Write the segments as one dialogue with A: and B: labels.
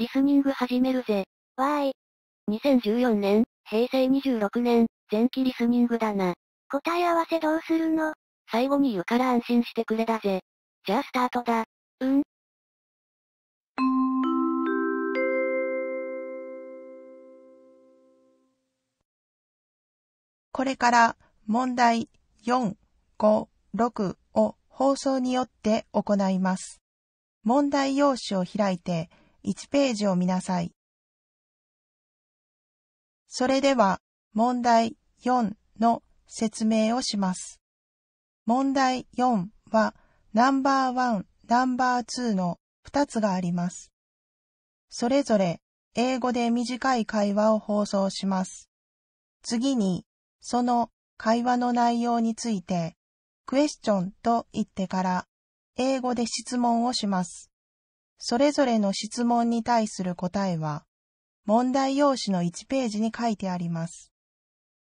A: リスニング始めるぜ。わーい。2014年、平成26年、前期リスニングだな。答え合わせどうするの最後に言うから安心してくれだぜ。じゃあスタートだ。うん。
B: これから問題4、5、6を放送によって行います。問題用紙を開いて、1ページを見なさい。それでは問題4の説明をします。問題4はナンバー1、ナンバー2の2つがあります。それぞれ英語で短い会話を放送します。次に、その会話の内容について、クエスチョンと言ってから、英語で質問をします。それぞれの質問に対する答えは、問題用紙の1ページに書いてあります。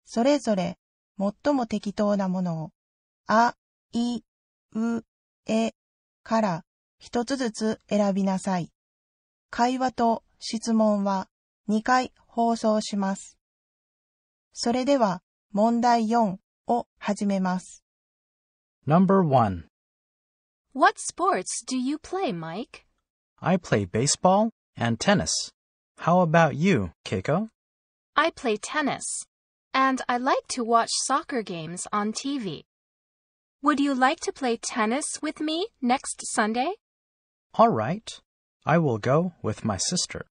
B: それぞれ、最も適当なものを、あ、い、う、え、から一つずつ選びなさい。会話と質問は2回放送します。それでは問題4を始めます。
C: No.1
D: What sports do you play, Mike?
C: I play baseball and tennis. How about you, Keiko?
D: I play tennis, and I like to watch soccer games on TV. Would you like to play tennis with me next Sunday?
C: All right. I will go with my sister.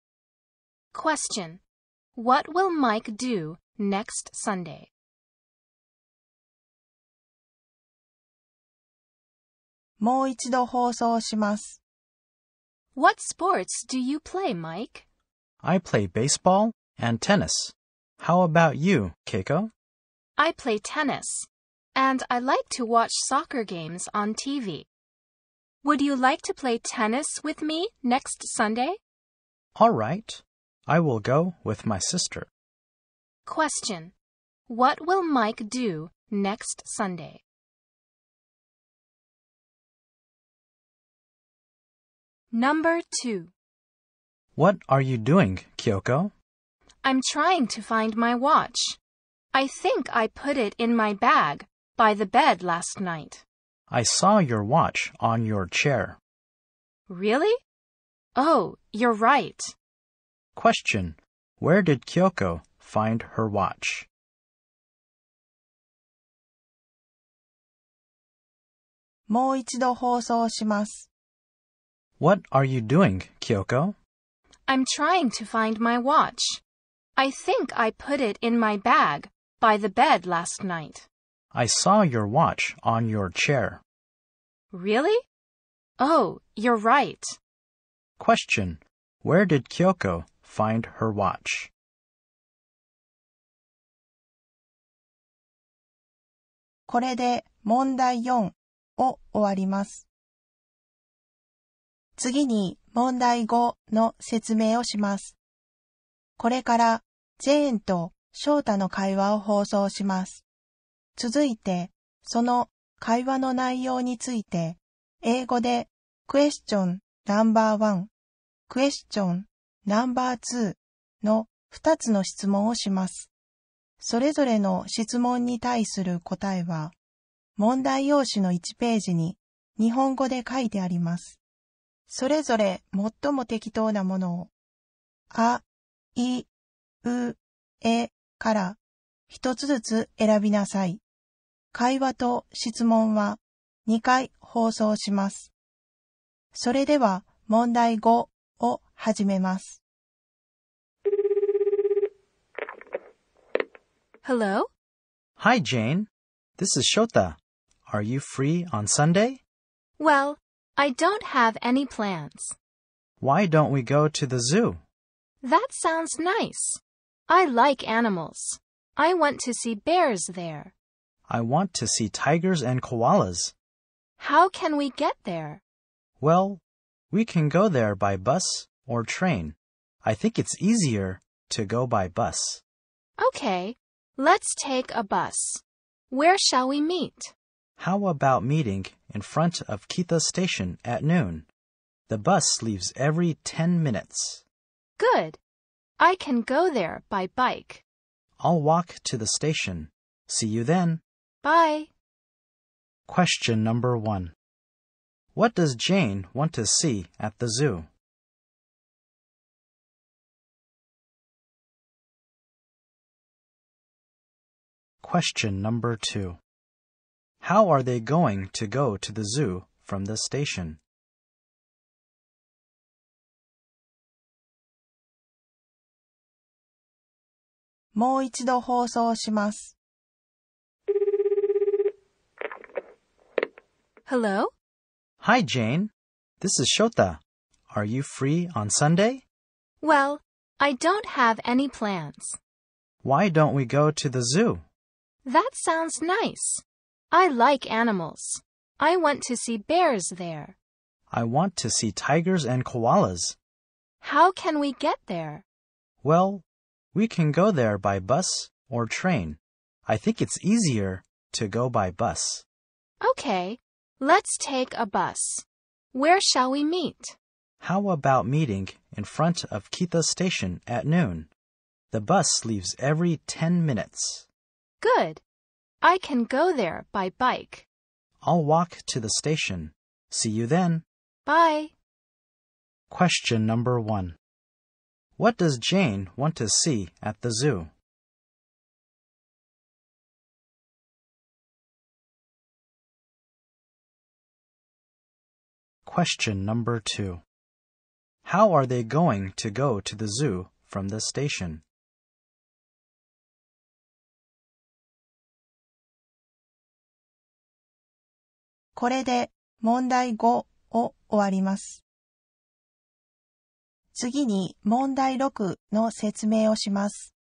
A: Question. What will Mike do next Sunday?
B: もう一度放送します。
A: what sports do you play,
D: Mike?
C: I play baseball and tennis. How about you, Keiko?
D: I play tennis, and I like to watch soccer games on TV. Would you like to play tennis with me next Sunday?
C: All right. I will go with my sister.
D: Question.
A: What will Mike do next Sunday? Number 2.
C: What are you doing, Kyoko?
A: I'm trying to find my watch.
D: I think I put it in my bag by the bed last night.
C: I saw your watch on your chair. Really? Oh, you're right. Question. Where did Kyoko find her watch?
A: も
B: う一度放送します。what are you doing, Kyoko?
D: I'm trying to find my watch. I think I put it in my bag by the bed last night.
C: I saw your watch on your chair.
A: Really? Oh, you're right.
C: Question. Where
A: did Kyoko find her watch? 4を終
B: わります次に問題5の説明をします。これからジェーンと翔太の会話を放送します。続いて、その会話の内容について、英語でクエスチョンナンバーワン、クエスチョンナンバーツーの2つの質問をします。それぞれの質問に対する答えは、問題用紙の1ページに日本語で書いてあります。それぞれ最も適当なものを、あ、い、う、えから一つずつ選びなさい。会話と質問は2回放送します。それでは問題5を始めます。
C: Hello? Hi, Jane. This is Shota. Are you free on Sunday?
D: Well, I don't have any plans.
C: Why don't we go to the zoo?
D: That sounds nice. I like animals. I want to see bears there.
C: I want to see tigers and koalas.
D: How can we get there?
C: Well, we can go there by bus or train. I think it's easier to go by bus.
D: Okay, let's take a bus. Where shall we meet?
C: How about meeting in front of Kita Station at noon? The bus leaves every 10 minutes.
D: Good. I can go there by bike.
C: I'll walk to the station. See you then. Bye. Question number one What does Jane want to see at the zoo?
A: Question number two how are they going to go to the zoo from the station? Hello?
C: Hi, Jane. This is Shota. Are you free on Sunday?
D: Well, I don't have any plans.
C: Why don't we go to the zoo?
D: That sounds nice. I like animals. I want to see bears there.
C: I want to see tigers and koalas.
D: How can we get there?
C: Well, we can go there by bus or train. I think it's easier to go by bus.
D: Okay, let's take a bus. Where shall we meet?
C: How about meeting in front of Kita Station at noon? The bus leaves every 10 minutes.
D: Good. I can go there by bike.
C: I'll walk to the station. See you then. Bye. Question number one What does Jane want to see at the zoo?
A: Question number two How are they going to go to the zoo from the station? これで
B: 問題5を終わります。次に問題6の説明をします。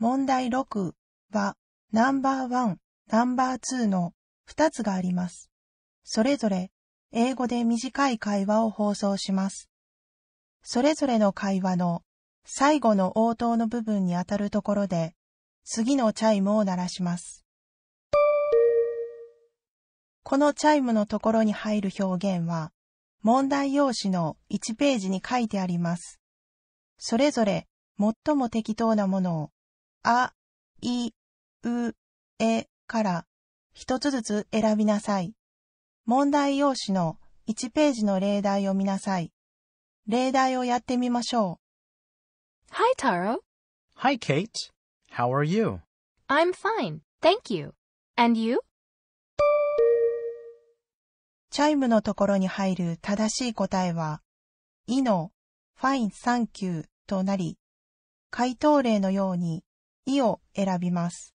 B: 問題6はナンバー1、ナンバー2の2つがあります。それぞれ英語で短い会話を放送します。それぞれの会話の最後の応答の部分にあたるところで次のチャイムを鳴らします。このチャイムのところに入る表現は、問題用紙の1ページに書いてあります。それぞれ、最も適当なものを、あ、い、う、えから、一つずつ選びなさい。問題用紙の1ページの例題を見なさい。例題をやってみましょう。Hi, Taro. Hi,
C: Kate. How are you?
B: I'm fine. Thank you. And you? チャイムのところに入る正しい答えは、いの、ファインサンキューとなり、回答例のように、いを選びます。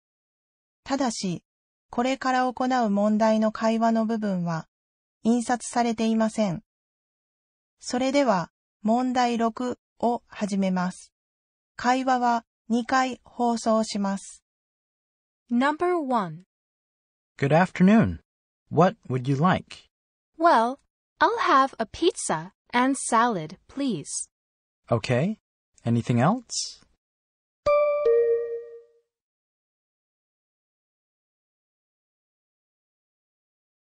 B: ただし、これから行う問題の会話の部分は、印刷されていません。それでは、問題6を始めます。会話は2回放送します。Number 1
C: Good afternoon. What would you like?
D: Well, I'll have a pizza and salad, please.
C: Okay.
A: Anything else?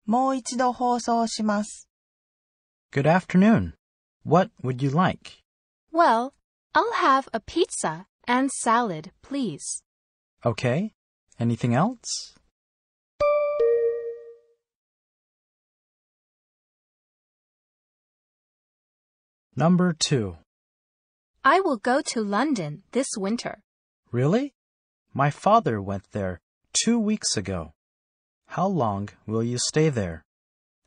A: Good
C: afternoon. What would you like?
A: Well,
D: I'll have a pizza and salad, please.
C: Okay.
A: Anything else? Number 2. I will go to London this winter.
C: Really? My father went there two weeks ago. How long will you stay there?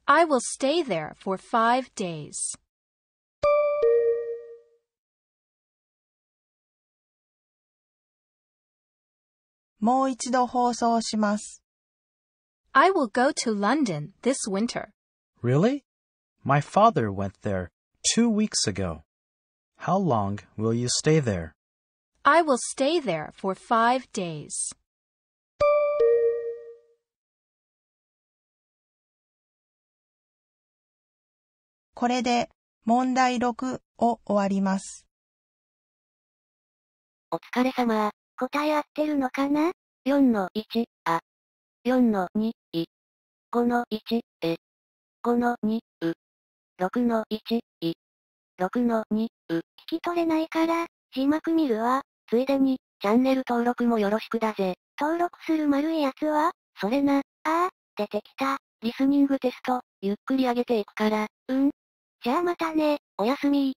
D: I will
A: stay there for five days. I will go to London this winter.
C: Really? My father went there two weeks ago. How long will you stay there?
A: I will stay there for five days. これで問題6を終わります。お疲れ様。答え合ってるのかな ?4 の1、あ。4の2、い。5の1、え。5の2、う。6の1、い。6の2、う。聞き取れないから、字幕見るわ。ついでに、チャンネル登録もよろしくだぜ。登録する丸いやつはそれな。ああ、出てきた。リスニングテスト、ゆっくり上げていくから。うん。じゃあまたね、おやすみ